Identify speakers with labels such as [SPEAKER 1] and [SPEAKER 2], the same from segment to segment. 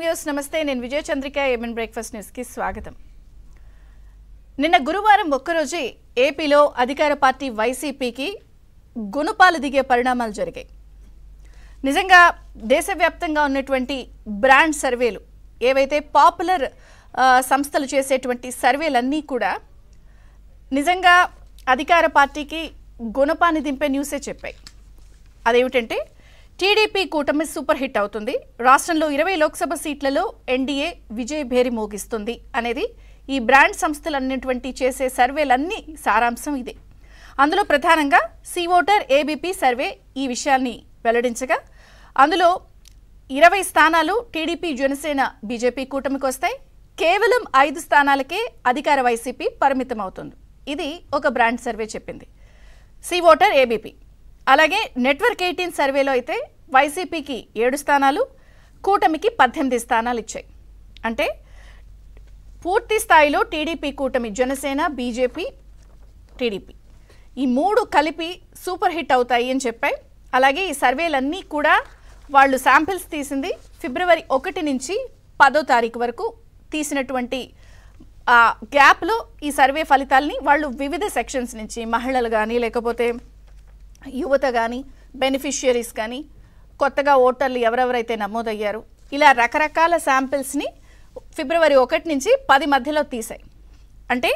[SPEAKER 1] news నమస్తే నేను విజయ చంద్రిక ఏమన్ బ్రేక్ఫాస్ట్ న్యూస్కి స్వాగతం నిన్న గురువారం ఒక్కరోజే ఏపీలో అధికార పార్టీ వైసీపీకి గుణపాలు దిగే పరిణామాలు జరిగాయి నిజంగా దేశవ్యాప్తంగా ఉన్నటువంటి బ్రాండ్ సర్వేలు ఏవైతే పాపులర్ సంస్థలు చేసేటువంటి సర్వేలన్నీ కూడా నిజంగా అధికార పార్టీకి గుణపాన్ని దింపే న్యూసే చెప్పాయి అదేమిటంటే టీడీపీ కూటమి సూపర్ హిట్ అవుతుంది రాష్ట్రంలో ఇరవై లోక్సభ సీట్లలో ఎన్డీఏ విజయ భేరి మోగిస్తుంది అనేది ఈ బ్రాండ్ సంస్థలన్నిటువంటి చేసే సర్వేలన్నీ సారాంశం ఇదే అందులో ప్రధానంగా సి ఓటర్ ఏబీపీ సర్వే ఈ విషయాన్ని వెల్లడించగా అందులో ఇరవై స్థానాలు టీడీపీ జనసేన బీజేపీ కూటమికి వస్తాయి కేవలం ఐదు స్థానాలకే అధికార వైసీపీ పరిమితం అవుతుంది ఇది ఒక బ్రాండ్ సర్వే చెప్పింది సి ఓటర్ ఏబీపీ అలాగే నెట్వర్క్ ఎయిటీన్ సర్వేలో అయితే వైసీపీకి ఏడు స్థానాలు కూటమికి పద్దెనిమిది స్థానాలు ఇచ్చాయి అంటే పూర్తి స్థాయిలో టీడీపీ కూటమి జనసేన బీజేపీ టీడీపీ ఈ మూడు కలిపి సూపర్ హిట్ అవుతాయి అని చెప్పాయి అలాగే ఈ సర్వేలన్నీ కూడా వాళ్ళు శాంపిల్స్ తీసింది ఫిబ్రవరి ఒకటి నుంచి పదో తారీఖు వరకు తీసినటువంటి గ్యాప్లో ఈ సర్వే ఫలితాలని వాళ్ళు వివిధ సెక్షన్స్ నుంచి మహిళలు కానీ లేకపోతే యువత కానీ బెనిఫిషియరీస్ కానీ కొత్తగా ఓటర్లు ఎవరెవరైతే నమోదయ్యారు ఇలా రకరకాల శాంపిల్స్ని ఫిబ్రవరి ఒకటి నుంచి పది మధ్యలో తీశాయి అంటే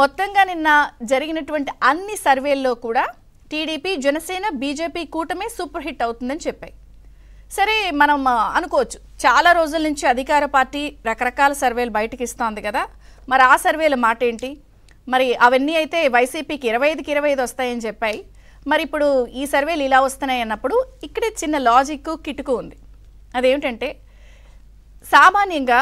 [SPEAKER 1] మొత్తంగా నిన్న జరిగినటువంటి అన్ని సర్వేల్లో కూడా టీడీపీ జనసేన బీజేపీ కూటమి సూపర్ హిట్ అవుతుందని చెప్పాయి సరే మనం అనుకోవచ్చు చాలా రోజుల నుంచి అధికార పార్టీ రకరకాల సర్వేలు బయటకు ఇస్తోంది కదా మరి ఆ సర్వేల మాట ఏంటి మరి అవన్నీ అయితే వైసీపీకి ఇరవై ఐదుకి ఇరవై ఐదు వస్తాయని చెప్పాయి మరి ఇప్పుడు ఈ సర్వేలు ఇలా వస్తున్నాయి అన్నప్పుడు ఇక్కడే చిన్న లాజిక్ కిటుకు ఉంది అదేమిటంటే సామాన్యంగా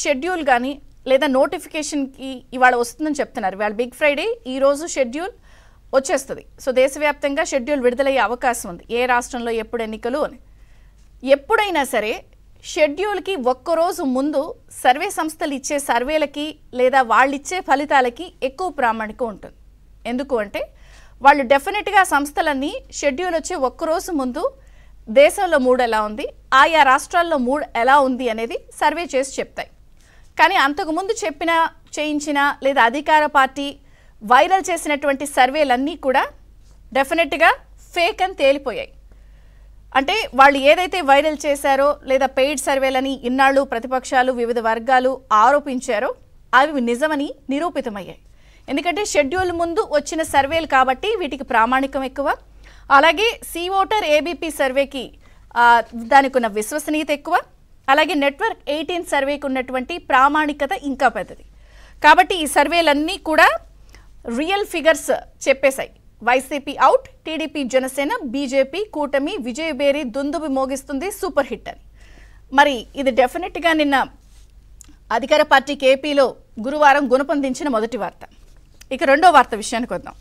[SPEAKER 1] షెడ్యూల్ కానీ లేదా నోటిఫికేషన్కి ఇవాళ వస్తుందని చెప్తున్నారు వాళ్ళ బిగ్ ఫ్రైడే ఈరోజు షెడ్యూల్ వచ్చేస్తుంది సో దేశవ్యాప్తంగా షెడ్యూల్ విడుదలయ్యే అవకాశం ఉంది ఏ రాష్ట్రంలో ఎప్పుడు ఎన్నికలు అని ఎప్పుడైనా సరే షెడ్యూల్కి ఒక్కరోజు ముందు సర్వే సంస్థలు ఇచ్చే సర్వేలకి లేదా వాళ్ళిచ్చే ఫలితాలకి ఎక్కువ ప్రామాణికం ఉంటుంది ఎందుకు అంటే వాళ్ళు డెఫినెట్గా సంస్థలన్నీ షెడ్యూల్ వచ్చే ఒక్కరోజు ముందు దేశంలో మూడ్ ఎలా ఉంది ఆయా రాష్ట్రాల్లో మూడ్ ఎలా ఉంది అనేది సర్వే చేసి చెప్తాయి కానీ అంతకుముందు చెప్పిన చేయించిన లేదా అధికార పార్టీ వైరల్ చేసినటువంటి సర్వేలన్నీ కూడా డెఫినెట్గా ఫేక్ అని తేలిపోయాయి అంటే వాళ్ళు ఏదైతే వైరల్ చేశారో లేదా పెయిడ్ సర్వేలని ఇన్నాళ్ళు ప్రతిపక్షాలు వివిధ వర్గాలు ఆరోపించారో అవి నిజమని నిరూపితమయ్యాయి ఎందుకంటే షెడ్యూల్ ముందు వచ్చిన సర్వేలు కాబట్టి వీటికి ప్రామాణికం ఎక్కువ అలాగే సీ ఓటర్ ఏబీపీ సర్వేకి దానికి ఉన్న విశ్వసనీయత ఎక్కువ అలాగే నెట్వర్క్ ఎయిటీన్ సర్వేకి ఉన్నటువంటి ప్రామాణికత ఇంకా పెద్దది కాబట్టి ఈ సర్వేలన్నీ కూడా రియల్ ఫిగర్స్ చెప్పేశాయి YCP out TDP Janasena BJP కూటమి విజయబేరి దుందుబి మోగిస్తుంది సూపర్ హిట్ అని మరి ఇది డెఫినెట్గా నిన్న అధికార పార్టీకి ఏపీలో గురువారం గుణపొందించిన మొదటి వార్త ఇక రెండో వార్త విషయానికి వద్దాం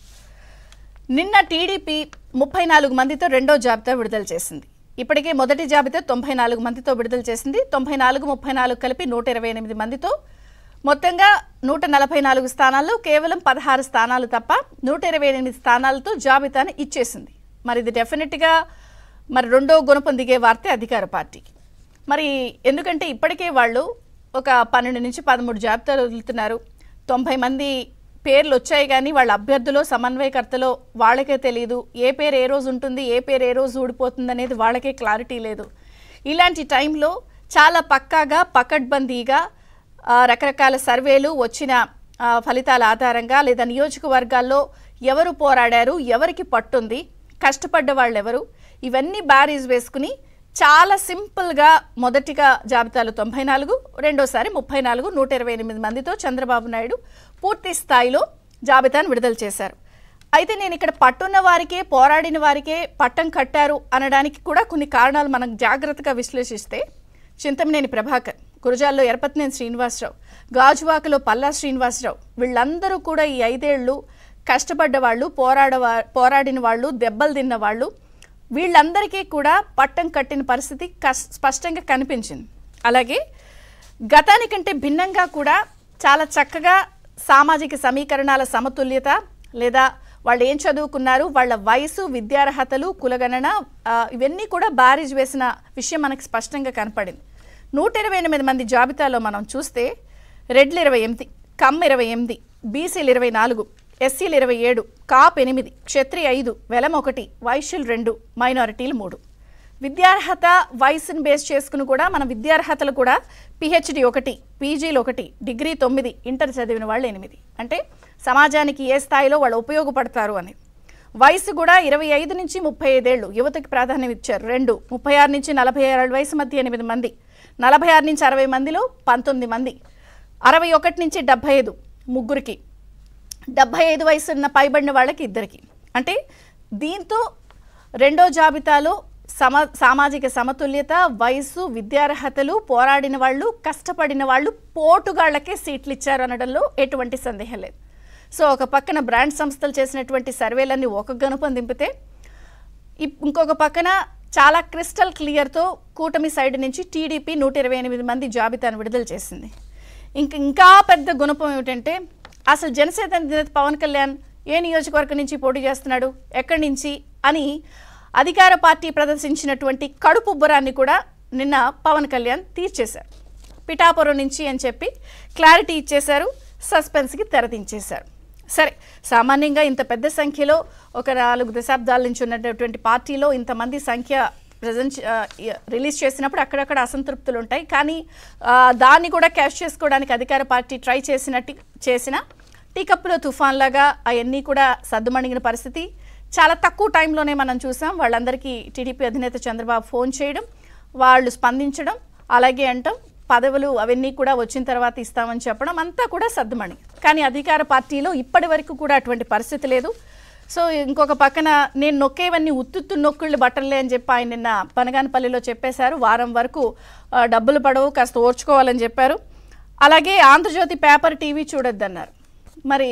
[SPEAKER 1] నిన్న టీడీపీ ముప్పై నాలుగు మందితో రెండో జాబితా విడుదల చేసింది ఇప్పటికే మొదటి జాబితా తొంభై నాలుగు మందితో విడుదల చేసింది తొంభై నాలుగు ముప్పై నాలుగు కలిపి నూట ఇరవై ఎనిమిది మందితో మొత్తంగా నూట నలభై నాలుగు స్థానాల్లో కేవలం పదహారు స్థానాలు తప్ప నూట ఇరవై ఎనిమిది స్థానాలతో జాబితాను ఇచ్చేసింది మరి ఇది డెఫినెట్గా మరి రెండో గుణపం దిగే వార్తే అధికార పార్టీకి మరి ఎందుకంటే ఇప్పటికే వాళ్ళు ఒక పన్నెండు నుంచి పదమూడు జాబితాలు వదులుతున్నారు తొంభై మంది పేర్లు వచ్చాయి కానీ వాళ్ళ అభ్యర్థులో సమన్వయకర్తలో వాళ్ళకే తెలియదు ఏ పేరు ఏ రోజు ఉంటుంది ఏ పేరు ఏ రోజు ఊడిపోతుంది అనేది వాళ్ళకే క్లారిటీ లేదు ఇలాంటి టైంలో చాలా పక్కాగా పకడ్బందీగా రకరకాల సర్వేలు వచ్చిన ఫలితాల ఆధారంగా లేదా నియోజకవర్గాల్లో ఎవరు పోరాడారు ఎవరికి పట్టుంది కష్టపడ్డ వాళ్ళు ఎవరు ఇవన్నీ బ్యారీజ్ వేసుకుని చాలా సింపుల్గా మొదటిగా జాబితాలు తొంభై నాలుగు రెండోసారి ముప్పై నాలుగు నూట ఇరవై ఎనిమిది మందితో చంద్రబాబు నాయుడు పూర్తి స్థాయిలో జాబితాను విడుదల చేశారు అయితే నేను ఇక్కడ పట్టున్న వారికే పోరాడిన వారికే పట్టం కట్టారు అనడానికి కూడా కొన్ని కారణాలు మనం జాగ్రత్తగా విశ్లేషిస్తే చింతమనేని ప్రభాకర్ గురజాల్లో ఎరపతినేని శ్రీనివాసరావు గాజువాకలో పల్లా శ్రీనివాసరావు వీళ్ళందరూ కూడా ఈ ఐదేళ్లు కష్టపడ్డ వాళ్ళు పోరాడవా పోరాడిన వాళ్ళు దెబ్బలు తిన్న వాళ్ళు వీళ్ళందరికీ కూడా పట్టం కట్టిన పరిస్థితి స్పష్టంగా కనిపించింది అలాగే గతానికంటే భిన్నంగా కూడా చాలా చక్కగా సామాజిక సమీకరణాల సమతుల్యత లేదా వాళ్ళు ఏం చదువుకున్నారు వాళ్ళ వయసు విద్యార్హతలు కులగణన ఇవన్నీ కూడా బారేజ్ వేసిన విషయం మనకు స్పష్టంగా కనపడింది నూట ఇరవై ఎనిమిది మంది జాబితాలో మనం చూస్తే రెడ్లు ఇరవై ఎనిమిది కమ్ ఇరవై ఎనిమిది బీసీలు ఇరవై నాలుగు ఎస్సీలు ఇరవై ఏడు కాప్ ఎనిమిది క్షత్రి ఐదు వెలం ఒకటి వైశ్యులు రెండు మైనారిటీలు మూడు విద్యార్హత వయసును బేస్ చేసుకుని కూడా మన విద్యార్హతలు కూడా పిహెచ్డి ఒకటి పీజీలు ఒకటి డిగ్రీ తొమ్మిది ఇంటర్ చదివిన వాళ్ళు ఎనిమిది అంటే సమాజానికి ఏ స్థాయిలో వాళ్ళు ఉపయోగపడతారు అని వయసు కూడా ఇరవై ఐదు నుంచి ముప్పై ఐదేళ్లు యువతకి ప్రాధాన్యం ఇచ్చారు రెండు ముప్పై ఆరు నుంచి నలభై ఆరు వయసు మధ్య ఎనిమిది మంది నలభై ఆరు నుంచి అరవై మందిలో పంతొమ్మిది మంది అరవై ఒకటి నుంచి డెబ్బై ఐదు ముగ్గురికి డెబ్బై ఐదు వయసు ఉన్న పైబడిన వాళ్ళకి ఇద్దరికి అంటే దీంతో రెండో జాబితాలో సమ సామాజిక సమతుల్యత వయసు విద్యార్హతలు పోరాడిన వాళ్ళు కష్టపడిన వాళ్ళు పోటుగాళ్లకే సీట్లు ఇచ్చారు అనడంలో ఎటువంటి సందేహం లేదు సో ఒక పక్కన బ్రాండ్ సంస్థలు చేసినటువంటి సర్వేలన్నీ ఒక గనుపం దింపితే ఇంకొక పక్కన చాలా క్రిస్టల్ క్లియర్తో కూటమి సైడ్ నుంచి టీడీపీ నూట ఇరవై ఎనిమిది మంది జాబితాను విడుదల చేసింది ఇంక ఇంకా పెద్ద గుణపం ఏమిటంటే అసలు జనసేన పవన్ కళ్యాణ్ ఏ నియోజకవర్గం నుంచి పోటీ చేస్తున్నాడు ఎక్కడి నుంచి అని అధికార పార్టీ ప్రదర్శించినటువంటి కడుపు బురాన్ని కూడా నిన్న పవన్ కళ్యాణ్ తీర్చేశారు పిఠాపురం నుంచి అని చెప్పి క్లారిటీ ఇచ్చేశారు సస్పెన్స్కి తెరదించేశారు సరే సామాన్యంగా ఇంత పెద్ద సంఖ్యలో ఒక నాలుగు దశాబ్దాల నుంచి ఉన్నటువంటి పార్టీలో ఇంతమంది సంఖ్య ప్రజెంట్ రిలీజ్ చేసినప్పుడు అక్కడక్కడ అసంతృప్తులు ఉంటాయి కానీ దాన్ని కూడా క్యాష్ చేసుకోవడానికి అధికార పార్టీ ట్రై చేసినట్టు చేసిన టీకప్పులో తుఫాన్లాగా అవన్నీ కూడా సర్దుమణిగిన పరిస్థితి చాలా తక్కువ టైంలోనే మనం చూసాం వాళ్ళందరికీ టీడీపీ అధినేత చంద్రబాబు ఫోన్ చేయడం వాళ్ళు స్పందించడం అలాగే అంటాం పదవులు అవన్నీ కూడా వచ్చిన తర్వాత ఇస్తామని చెప్పడం అంతా కూడా సర్దుమణి కానీ అధికార పార్టీలో ఇప్పటి వరకు కూడా అటువంటి పరిస్థితి లేదు సో ఇంకొక పక్కన నేను నొక్కేవన్నీ ఉత్తుత్తు నొక్కుళ్ళు బట్టలే అని చెప్పి ఆయన నిన్న పనగానపల్లిలో చెప్పేశారు వారం వరకు డబ్బులు పడవు కాస్త ఓర్చుకోవాలని చెప్పారు అలాగే ఆంధ్రజ్యోతి పేపర్ టీవీ చూడొద్దన్నారు మరి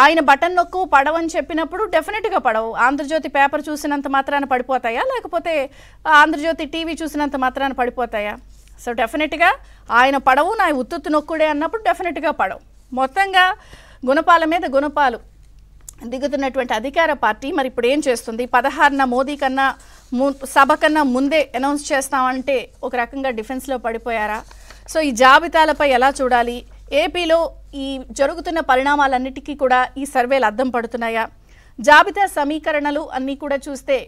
[SPEAKER 1] ఆయన బటన్ నొక్కు పడవని చెప్పినప్పుడు డెఫినెట్గా పడవు ఆంధ్రజ్యోతి పేపర్ చూసినంత మాత్రాన పడిపోతాయా లేకపోతే ఆంధ్రజ్యోతి టీవీ చూసినంత మాత్రాన పడిపోతాయా సో డెఫినెట్గా ఆయన పడవు నా ఉత్తుత్తు నొక్కుడే అన్నప్పుడు డెఫినెట్గా పడవు మొత్తంగా గుణపాల మీద గుణపాలు దిగుతున్నటువంటి అధికార పార్టీ మరి ఇప్పుడు ఏం చేస్తుంది పదహారున మోదీ కన్నా ము సభ కన్నా ముందే అనౌన్స్ చేస్తామంటే ఒక రకంగా డిఫెన్స్లో పడిపోయారా సో ఈ జాబితాలపై ఎలా చూడాలి ఏపీలో ఈ జరుగుతున్న పరిణామాలన్నిటికీ కూడా ఈ సర్వేలు అద్దం పడుతున్నాయా జాబితా సమీకరణలు అన్నీ కూడా చూస్తే